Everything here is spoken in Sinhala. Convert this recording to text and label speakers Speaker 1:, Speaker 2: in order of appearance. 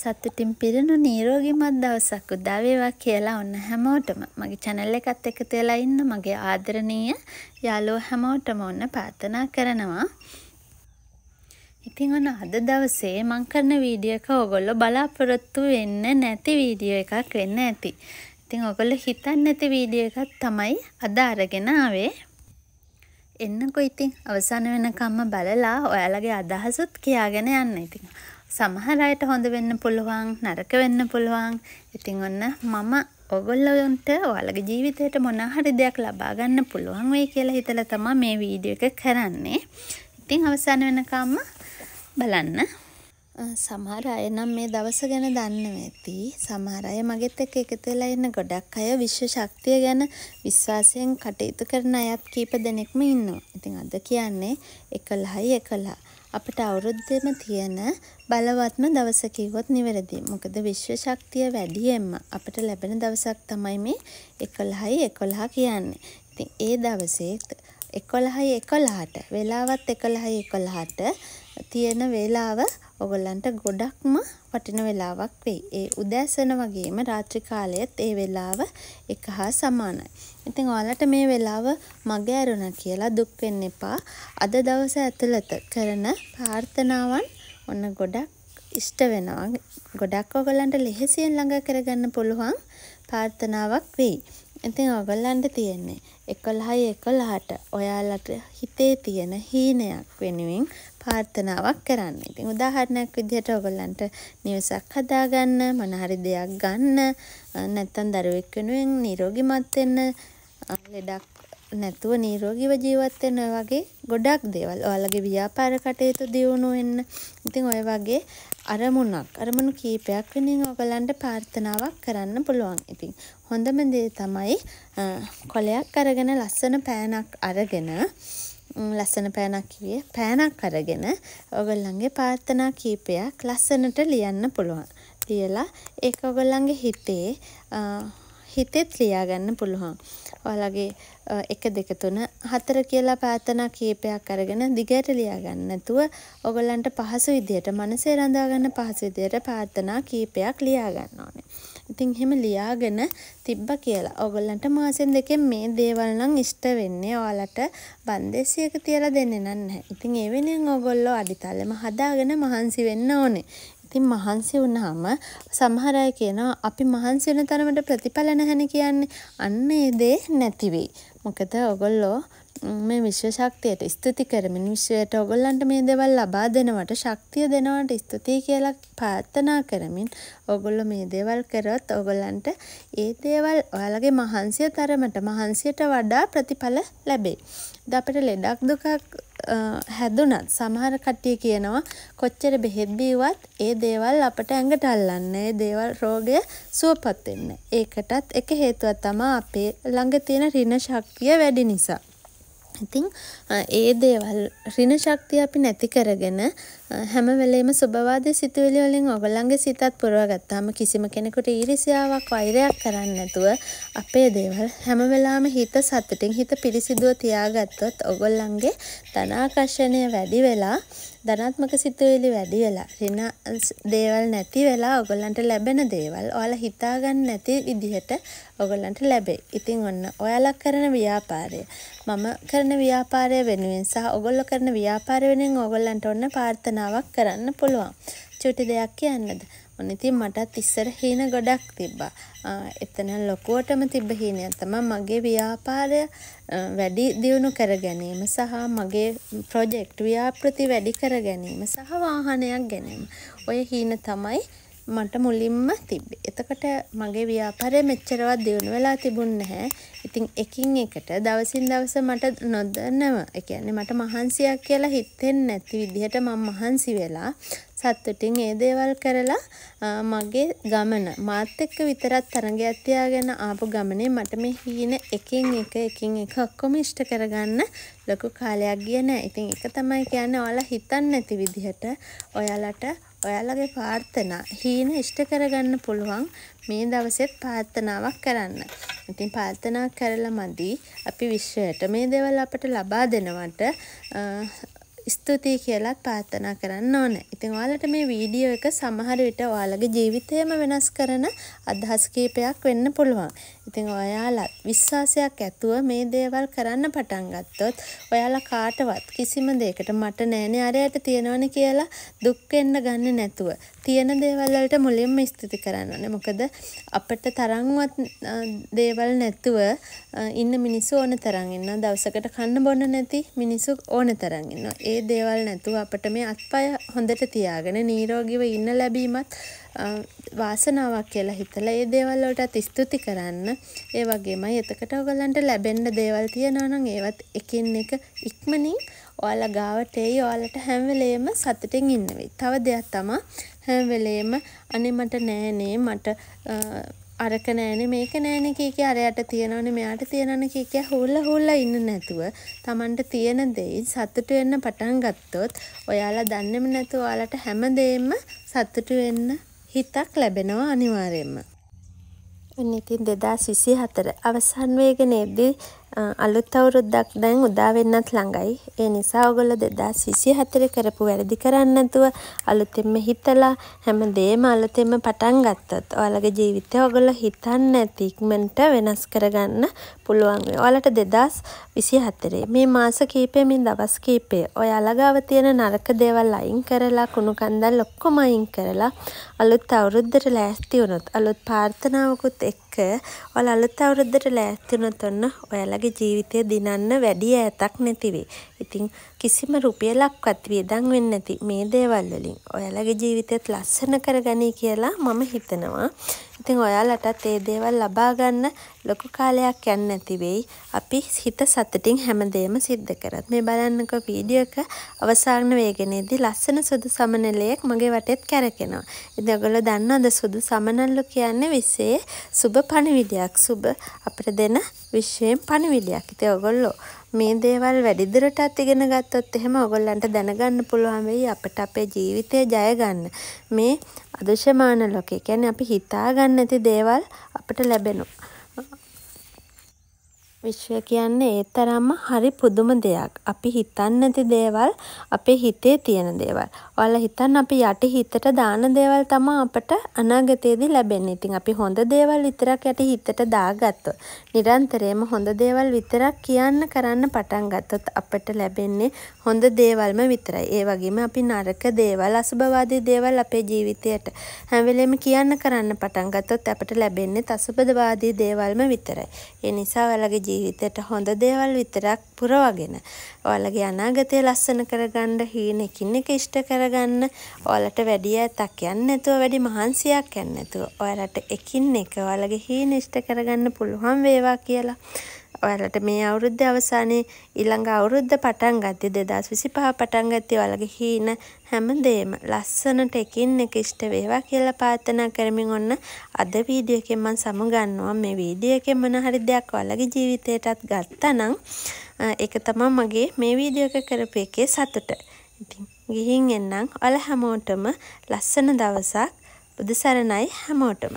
Speaker 1: සතුටින් පිරුණු නීරෝගිමත් දවසක් උදා වේවා කියලා ඔන්න හැමෝටම මගේ channel එකත් එකතු වෙලා ඉන්න මගේ ආදරණීය යාළුවෝ හැමෝටම ඔන්න ප්‍රාර්ථනා කරනවා. ඉතින් ඔන්න අද දවසේ මම කරන වීඩියෝ එක ඔයගොල්ලෝ බලාපොරොත්තු වෙන්න නැති වීඩියෝ එකක් වෙන්න ඇති. ඉතින් ඔයගොල්ලෝ හිතන්නේ නැති වීඩියෝ එකක් තමයි අද අරගෙන ආවේ. එන්නකො ඉතින් අවසාන වෙනකම්ම බලලා ඔයාලගේ අදහසුත් කියාගෙන යන්න ඉතින්. සමහර අයට හොඳ වෙන්න පුළුවන් නරක වෙන්න පුළුවන්. ඉතින් ඔන්න මම ඔගොල්ලොන්ට ඔයාලගේ ජීවිතයට මොනහරි දෙයක් ලබා ගන්න පුළුවන් වෙයි කියලා හිතලා තමයි මේ වීඩියෝ එක කරන්නේ. ඉතින් අවසාන වෙනකම්ම බලන්න. සමහර අය නම් මේ දවස ගැන දන්නව ඇති. සමහර අය මගෙත් එක්ක එකතු වෙලා ඉන්න ගොඩක් අය විශ්ව ශක්තිය ගැන විශ්වාසයෙන් කටයුතු කරන අයත් කීප දෙනෙක්ම ඉන්නවා. ඉතින් අද කියන්නේ 11යි 11. අපිට අවුරුද්දේම තියෙන බලවත්ම දවස කිව්වොත් නිවැරදි. මොකද විශ්ව ශක්තිය වැඩියෙන්ම අපිට ලැබෙන දවසක් තමයි මේ 11යි 11 කියන්නේ. ඉතින් ඒ දවසේ 11යි 11ට වෙලාවත් 11යි 11ට තියෙන වේලාව ඔගොල්ලන්ට ගොඩක්ම වටින වෙලාවක් වෙයි. ඒ උදෑසන වගේම රාත්‍රී කාලයේත් ඒ වෙලාව එක හා සමානයි. ඉතින් ඔයාලට මේ වෙලාව මග ඇරුණා කියලා දුක් වෙන්න එපා. අද දවස ඇතුළත කරන ප්‍රාර්ථනාවන් ඔන්න ගොඩක් ඉෂ්ට වෙනවා. ගොඩක් ඔයගලන්ට ලෙහෙසියෙන් ළඟ කරගන්න පුළුවන් ප්‍රාර්ථනාවක් වෙයි. ඉතින් ඔයගොල්ලන්ට තියෙන්නේ එකොළහයි එකොළහට ඔයාලට හිතේ තියෙන හීනයක් වෙනුවෙන් ප්‍රාර්ථනාවක් කරන්න. ඉතින් උදාහරණයක් විදිහට ඔයගොල්ලන්ට නිවසක් හදාගන්න, මොන හරි දෙයක් ගන්න, නැත්තම් දරුවෙක් වෙනුවෙන් නිරෝගිමත් වෙන්න, ලෙඩක් නැතුව නිරෝගීව ජීවත් වෙන ඔය වගේ ගොඩක් දේවල්. ඔයාලගේ ව්‍යාපාර කටයුතු දියුණු වෙන්න. ඉතින් ඔය වගේ අරමුණක් අරමුණු කීපයක් වෙනින් ඔයගලන්ට ප්‍රාර්ථනාවක් කරන්න පුළුවන්. ඉතින් හොඳම දේ තමයි කොලයක් අරගෙන ලස්සන පෑනක් අරගෙන ලස්සන පෑනක් කිව්වේ පෑනක් අරගෙන ඔයගලන්ගේ ප්‍රාර්ථනා කීපයක් ලස්සනට ලියන්න පුළුවන්. ලියලා ඒක ඔයගලන්ගේ හිතේ හිතෙත් ලියාගන්න පුළුවන්. ඔයාලගේ එක දෙක තුන හතර කියලා ප්‍රාර්ථනා කීපයක් අරගෙන දිගට ලියාගන්න නැතුව ඔයගොල්ලන්ට පහසු විදියට මනසේ රඳාගන්න පහසු විදියට ප්‍රාර්ථනා කීපයක් ලියාගන්න ඕනේ. ඉතින් එහෙම ලියාගෙන තිබ්බා කියලා ඔයගොල්ලන්ට මාසෙන් දෙකෙන් මේ දේවල් නම් ඉෂ්ට වෙන්නේ ඔයාලට බන්දේසියක තියලා දෙන්නේ නැහැ. ඉතින් ඒ වෙනුවෙන් ඔයගොල්ලෝ අඩිතලෙම හදාගෙන මහන්සි වෙන්න ඕනේ. ඉතින් මහන්සි වුණාම සමහර අය කියනවා අපි මහන්සි වෙන තරමට ප්‍රතිඵල නැහැනේ කියන්නේ. අන්න ඒ දේ නැති වෙයි. මොකද ඔයගොල්ලෝ මේ විශ්ව ශක්තියට ස්තුති කරමින් විශ්වයට ඔගොල්ලන්ට මේ දේවල් ලබා දෙනවට ශක්තිය දෙනවට ස්තුතියි කියලා ප්‍රාර්ථනා කරමින් ඔගොල්ලෝ මේ දේවල් කරොත් ඔගොල්ලන්ට ඒ දේවල් ඔයාලගේ මහන්සිය තරමට මහන්සියට වඩා ප්‍රතිඵල ලැබේ. ඉතින් අපිට ලෙඩක් දුකක් හැදුනත් සමහර කට්ටිය කියනවා කොච්චර බෙහෙත් බීවත් ඒ දේවල් අපට ඇඟට අල්ලන්න ඒ දේවල් රෝගය සුවපත් වෙන්න. ඒකටත් එක හේතුවක් තමයි අපේ ළඟ තියෙන ඍණ ශක්තිය වැඩි නිසා. ඉතින් ඒ දේවල් ඍණ ශක්තිය අපි නැති කරගෙන හැම වෙලේම සුබවාදී සිතුවිලි වලින් ඔයගොල්ලන්ගේ සිතත් පුරවා ගත්තාම කිසිම කෙනෙකුට ඊර්ෂ්‍යාවක් වෛරයක් කරන්නේ නැතුව අපේ දේවල් හැම වෙලාවෙම හිත සතුටින් හිත පිරිසිදුව තියාගත්තොත් ඔයගොල්ලන්ගේ ධනාකර්ෂණය වැඩි වෙලා ධනාත්මක සිතුවිලි වැඩි වෙලා ඍණ දේවල් නැති වෙලා ඔයගලන්ට ලැබෙන දේවල් ඔයාලා හිතාගන්න නැති විදිහට ඔයගලන්ට ලැබේ. ඉතින් ඔන්න ඔයාලා කරන ව්‍යාපාරය මම කරන ව්‍යාපාරය වෙනුවෙන් සහ ඔයගොල්ලෝ කරන ව්‍යාපාරය වෙනුවෙන් ඔයගලන්ට ඔන්න ප්‍රාර්ථනාවක් කරන්න පුළුවන්. චුටි දෙයක් කියන්නද? ඔන්න ඉතින් මටත් ඉස්සර හීන ගොඩක් තිබ්බා. එතන ලොකුවටම තිබ්බ හීනයක් තමයි මගේ ව්‍යාපාරය වැඩි දියුණු කර ගැනීම සහ මගේ ප්‍රොජෙක්ට් ව්‍යාපෘති වැඩි කර ගැනීම සහ වාහනයක් ගැනීම. ඔය හීන තමයි මට මුලින්ම තිබ්බේ. එතකොට මගේ ව්‍යාපාරය මෙච්චරවත් දියුණු වෙලා තිබුණ නැහැ. ඉතින් එකින් එකට දවසින් දවස මට නොදන්නව. ඒ කියන්නේ මට මහන්සියක් කියලා හිතෙන්නේ නැති විදිහට මම මහන්සි වෙලා සතුටින් ඒ දේවල් කරලා මගේ ගමන මාත් එක්ක විතරක් තරඟයක් තියාගෙන ආපු ගමනේ මට මේ හීන එකින් එක එකින් එක ඔක්කොම ඉෂ්ට කරගන්න ලොකු කාලයක් ගිය නෑ. ඉතින් ඒක තමයි කියන්නේ ඔයාලා හිතන්නේ නැති විදිහට ඔයාලට ඔයාලගේ ප්‍රාර්ථනා හීන ඉෂ්ට කරගන්න පුළුවන් මේ දවසෙත් ප්‍රාර්ථනාවක් කරන්න. ඉතින් ප්‍රාර්ථනා කරලා මදි අපි විශ්වයට මේ දේවල් අපට ලබා දෙනවට ස්තුතියි කියලත් පාර්ථනා කරන්න ඕන. ඉතින් ඔයාලට මේ වීඩියෝ එක සමහර විට ඔයාලගේ ජීවිතයම වෙනස් කරන අදහස් කීපයක් වෙන්න පුළුවන්. ඉතින් ඔයාලත් විශ්වාසයක් ඇතුව මේ දේවල් කරන්න පටන් ගත්තොත් ඔයාලා කාටවත් කිසිම දෙයකට මට නෑනේ අරයට තියෙනවනේ කියලා දුක් වෙන්න ගන්න නැතුව තියෙන දේවල් වලට මුලින්ම ස්තුති කරන්න ඕනේ. මොකද අපිට තරම්වත් දේවල් නැතුව ඉන්න මිනිස්සු ඕන තරම් ඉන්නවා. දවසකට කන්න බොන්න නැති මිනිස්සු ඕන තරම් ඉන්නවා. ඒ දේවල් නැතුව අපට මේ අත්පය හොඳට තියාගෙන නීරෝගිව ඉන්න ලැබීමත් වාසනාවක් කියලා හිතලා ඒ දේවල් වලටත් ස්තුති කරන්න. ඒ වගේමයි එතකොට ඔයගලන්ට ලැබෙන්න දේවල් තියනවා නම් ඒවත් එකින් එක ඉක්මනින් ඔයාලා ගාවට එයි. ඔයාලට හැම වෙලේම සතුටින් ඉන්න වෙයි. තව දෙයක් තමයි හැම වෙලේම අනේ මට නෑනේ මට අරක නෑනේ මේක නෑනේ කිය කිය අරයට තියනවනේ මෙයාට තියනවනේ කිය කිය හුල්ලා හුල්ලා ඉන්න නැතුව Tamanට තියෙන දෙයින් සතුටු වෙන්න පටන් ගත්තොත් ඔයාලා දන්නේම නැතුව ඔයාලට හැමදේම සතුටු වෙන්න හිතක් ලැබෙනවා අනිවාර්යයෙන්ම. ඉතින් 2024 අවසන් වේගනේදී අලුත් අවුරුද්දක් දැන් උදා වෙන්නත් ළඟයි. ඒ නිසා ඔයගොල්ලෝ 2024 කරපු වැරදි කරන්නේ නැතුව අලුතෙන්ම හිතලා හැමදේම අලුතෙන්ම පටන් ගත්තොත් ඔයාලගේ ජීවිතය ඔයගොල්ලෝ හිතන්නේ නැති ඉක්මනට වෙනස් කරගන්න පුළුවන් වෙයි. ඔයාලට 2024 මේ මාස කීපය මේ දවස් කීපය ඔයාලා ගාව තියෙන නරක දේවල් අයින් කරලා කුණු කන්දල් ඔක්කොම අයින් කරලා අලුත් අවුරුද්දට ලෑස්ති වුණොත් අලුත් ප්‍රාර්ථනාවකුත් එක්ක එක ඔයාල අලුත් අවුරුද්දට ලෑස්ති වුණොත් ඔන්න ඔයාලගේ ජීවිතය දිනන්න වැඩි ඈතක් නැති වෙයි. ඉතින් කිසිම රුපියලක්වත් වියදම් වෙන්නේ නැති මේ දේවල් වලින් ඔයාලගේ ජීවිතයත් ලස්සන කරගනී කියලා මම හිතනවා. ඉතින් ඔයාලටත් ඒ දේවල් ලබා ගන්න ලොකු කාලයක් යන්නේ නැති වෙයි. අපි හිත සතුටින් හැමදේම සිද්ධ කරත්. මේ බලන්නකෝ වීඩියෝ එක අවසාන වේගනේදී ලස්සන සුදු සමනලයක් මගේ වටෙත් කැරකෙනවා. ඉතින් ඔයගොල්ලෝ දන්නවද සුදු සමනල්ලු කියන්නේ විශ්වයේ සුබ පණිවිඩයක්. සුබ අපිට දෙන විශ්වයෙන් පණිවිඩයක්. ඉතින් ඔයගොල්ලෝ මේ දේවල් වැඩිදුරටත් ඉගෙන ගත්තොත් එහෙම ඔයගොල්ලන්ට දැනගන්න පුළුවන් වෙයි අපිට අපේ ජීවිතය ජය ගන්න. මේ අදශමාන ලොකේ. කියන්නේ අපි හිතා ගන්න ඇති දේවල් අපිට ලැබෙනවා. විශ්වය කියන්නේ ඒ තරම්ම හරි පුදුම දෙයක්. අපි හිතන්නේ නැති දේවල් අපේ හිතේ තියෙන දේවල්. ඔයාලා හිතන්න අපි යටි හිතට දාන දේවල් තමයි අපට අනාගතයේදී ලැබෙන්නේ. ඉතින් අපි හොඳ දේවල් විතරක් යටි හිතට දාගත්තොත්, නිරන්තරයෙන්ම හොඳ දේවල් විතරක් කියන්න කරන්න පටන් ගත්තොත් අපට ලැබෙන්නේ හොඳ දේවල්ම විතරයි. ඒ වගේම අපි නරක දේවල්, අසුබවාදී දේවල් අපේ ජීවිතයට හැම වෙලෙම කියන්න කරන්න පටන් ගත්තොත් අපට ලැබෙන්නේ අසුබවාදී දේවල්ම විතරයි. ඒ නිසා ඔයාලගේ ජීවිතයට හොඳ දේවල් විතරක් පුරවගෙන ඔයාලගේ අනාගතය ලස්සන කරගන්න හීන එකින් එක ඉෂ්ට කරගන්න ඔයාලට වැඩි ඈතක් යන්න නැතුව වැඩි මහන්සියක් යන්න නැතුව ඔයාලට එකින් එක ඔයාලගේ හීන ඉෂ්ට කරගන්න පුළුවන් වේවා කියලා ඔයාලට මේ අවුරුද්ධ අවසානයේ ඊළඟ අවුරුද්ධ පටන් ගත්තේ 2025 පටන් ගත්තේ ඔයාලගේ හීන හැමදේම ලස්සනට එකින් එක ඉෂ්ට වේවා කියලා ප්‍රාර්ථනා කරමින් ඔන්න අද වීඩියෝ එකෙන් මම සමුගන්නවා මේ වීඩියෝ එකෙන් මොන හරි දෙයක් ඔයාලගේ ජීවිතයටත් ගත්තනම් ඒක තමයි මගේ මේ වීඩියෝ එක කරපු එකේ සතුට. ඉතින් ගිහින් එන්නම් ඔයාලා හැමෝටම ලස්සන දවසක් බුදු සරණයි හැමෝටම